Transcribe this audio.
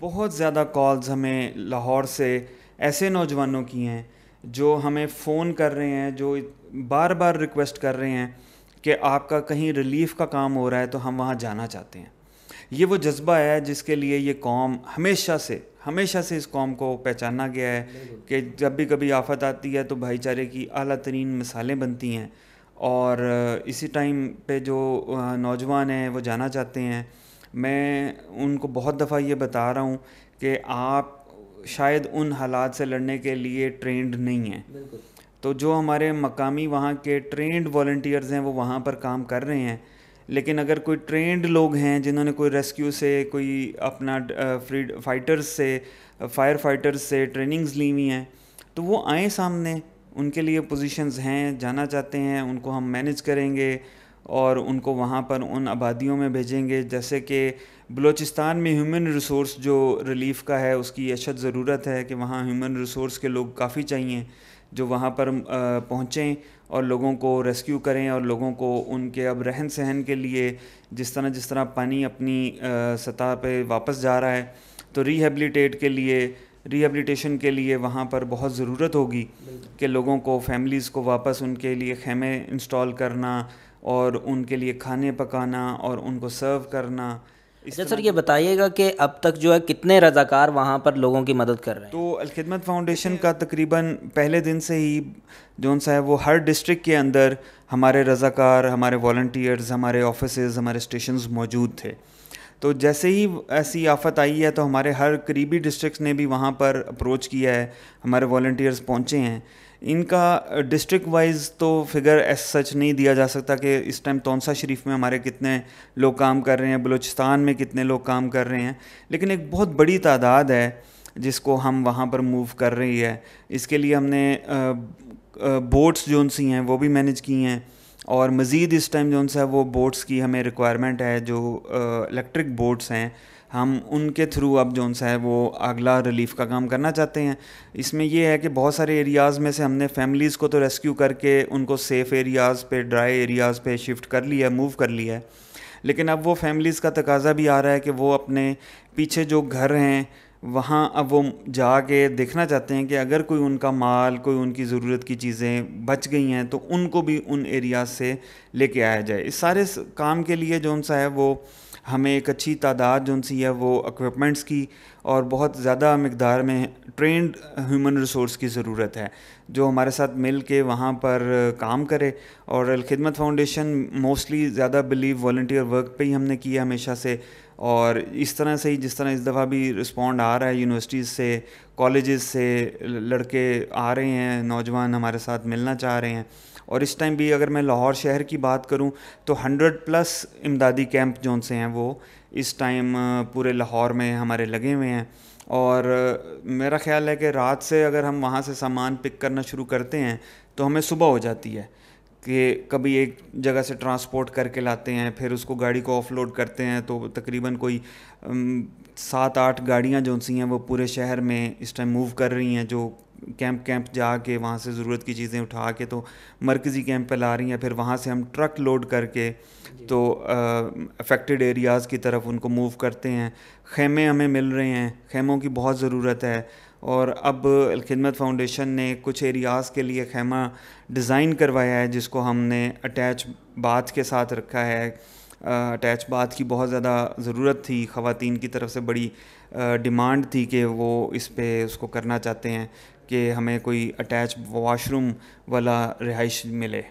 बहुत ज़्यादा कॉल्स हमें लाहौर से ऐसे नौजवानों की हैं जो हमें फ़ोन कर रहे हैं जो बार बार रिक्वेस्ट कर रहे हैं कि आपका कहीं रिलीफ़ का काम हो रहा है तो हम वहाँ जाना चाहते हैं ये वो जज्बा है जिसके लिए ये कॉम हमेशा से हमेशा से इस कॉम को पहचाना गया है कि जब भी कभी आफत आती है तो भाईचारे की अली तरीन मिसालें बनती हैं और इसी टाइम पे जो नौजवान हैं वो जाना चाहते हैं मैं उनको बहुत दफ़ा ये बता रहा हूँ कि आप शायद उन हालात से लड़ने के लिए ट्रेंड नहीं हैं तो जो हमारे मकामी वहाँ के ट्रेंड वॉल्टियर्स हैं वो वहाँ पर काम कर रहे हैं लेकिन अगर कोई ट्रेंड लोग हैं जिन्होंने कोई रेस्क्यू से कोई अपना फ्री फाइटर्स से फायर फाइटर्स से ट्रेनिंग्स ली हुई हैं तो वो आए सामने उनके लिए पोजीशंस हैं जाना चाहते हैं उनको हम मैनेज करेंगे और उनको वहाँ पर उन आबादियों में भेजेंगे जैसे कि बलूचिस्तान में ह्यूमन रिसोर्स जो रिलीफ़ का है उसकी अशद ज़रूरत है कि वहाँ ह्यूमन रिसोर्स के लोग काफ़ी चाहिए जो वहाँ पर पहुँचें और लोगों को रेस्क्यू करें और लोगों को उनके अब रहन सहन के लिए जिस तरह जिस तरह पानी अपनी सतह पर वापस जा रहा है तो रिहेबलीटेट के लिए रिहेबलीटेशन के लिए वहाँ पर बहुत ज़रूरत होगी कि लोगों को फैमिलीज़ को वापस उनके लिए खेमे इंस्टॉल करना और उनके लिए खाने पकाना और उनको सर्व करना अच्छा सर ये बताइएगा कि अब तक जो है कितने रज़ाकार वहाँ पर लोगों की मदद कर रहे हैं तो अलखिदमत फाउंडेशन का तकरीबन पहले दिन से ही जो सा है वो हर डिस्ट्रिक्ट के अंदर हमारे रज़ाकार हमारे वॉल्टियर्स हमारे ऑफिस हमारे स्टेशन मौजूद थे तो जैसे ही ऐसी आफत आई है तो हमारे हर करीबी डिस्ट्रिक्ट ने भी वहाँ पर अप्रोच किया है हमारे वॉल्टियर्स पहुँचे हैं इनका डिस्ट्रिक्ट वाइज तो फिगर एस सच नहीं दिया जा सकता कि इस टाइम तौनसा शरीफ में हमारे कितने लोग काम कर रहे हैं बलूचिस्तान में कितने लोग काम कर रहे हैं लेकिन एक बहुत बड़ी तादाद है जिसको हम वहाँ पर मूव कर रही है इसके लिए हमने बोट्स जोन सी हैं वो भी मैनेज की हैं और मज़ीद इस टाइम जो सा वो बोट्स की हमें रिक्वायरमेंट है जो इलेक्ट्रिक बोट्स हैं हम उनके थ्रू अब जो सा है वो अगला रिलीफ़ का काम करना चाहते हैं इसमें यह है कि बहुत सारे एरियाज़ में से हमने फैमिलीज़ को तो रेस्क्यू करके उनको सेफ़ एरियाज़ पे ड्राई एरियाज़ पे शिफ्ट कर लिया है मूव कर लिया है लेकिन अब वो फैमिलीज़ का तकाजा भी आ रहा है कि वो अपने पीछे जो घर हैं वहाँ अब वो जाके देखना चाहते हैं कि अगर कोई उनका माल कोई उनकी ज़रूरत की चीज़ें बच गई हैं तो उनको भी उन एरियाज से लेके आया जाए इस सारे काम के लिए जो सा है वो हमें एक अच्छी तादाद जो सी है वो इक्विपमेंट्स की और बहुत ज़्यादा मकदार में ट्रेंड ह्यूमन रिसोर्स की ज़रूरत है जो हमारे साथ मिल के वहाँ पर काम करे और खिदमत फाउंडेशन मोस्टली ज़्यादा बिलीव वॉल्टियर वर्क पे ही हमने किया हमेशा से और इस तरह से ही जिस तरह इस दफ़ा भी रिस्पॉन्ड आ रहा है यूनिवर्सिटीज़ से कॉलेजेस से लड़के आ रहे हैं नौजवान हमारे साथ मिलना चाह रहे हैं और इस टाइम भी अगर मैं लाहौर शहर की बात करूं तो 100 प्लस इमदादी कैंप जोन से हैं वो इस टाइम पूरे लाहौर में हमारे लगे हुए हैं और मेरा ख्याल है कि रात से अगर हम वहाँ से सामान पिक करना शुरू करते हैं तो हमें सुबह हो जाती है कि कभी एक जगह से ट्रांसपोर्ट करके लाते हैं फिर उसको गाड़ी को ऑफलोड करते हैं तो तकरीबन कोई सात आठ गाड़ियाँ जो सी हैं वो पूरे शहर में इस टाइम मूव कर रही हैं जो कैंप कैंप जा के वहाँ से ज़रूरत की चीज़ें उठा के तो मरकज़ी कैंप पर ला रही हैं फिर वहाँ से हम ट्रक लोड करके तो अफेक्टेड एरियाज़ की तरफ उनको मूव करते हैं खेमे हमें मिल रहे हैं खेमों की बहुत ज़रूरत है और अब अलखदमत फाउंडेशन ने कुछ एरियाज़ के लिए खेमा डिज़ाइन करवाया है जिसको हमने अटैच बाथ के साथ रखा है अटैच बाथ की बहुत ज़्यादा ज़रूरत थी ख़वान की तरफ से बड़ी डिमांड थी कि वो इस पर उसको करना चाहते हैं कि हमें कोई अटैच वाशरूम वाला रिहाइश मिले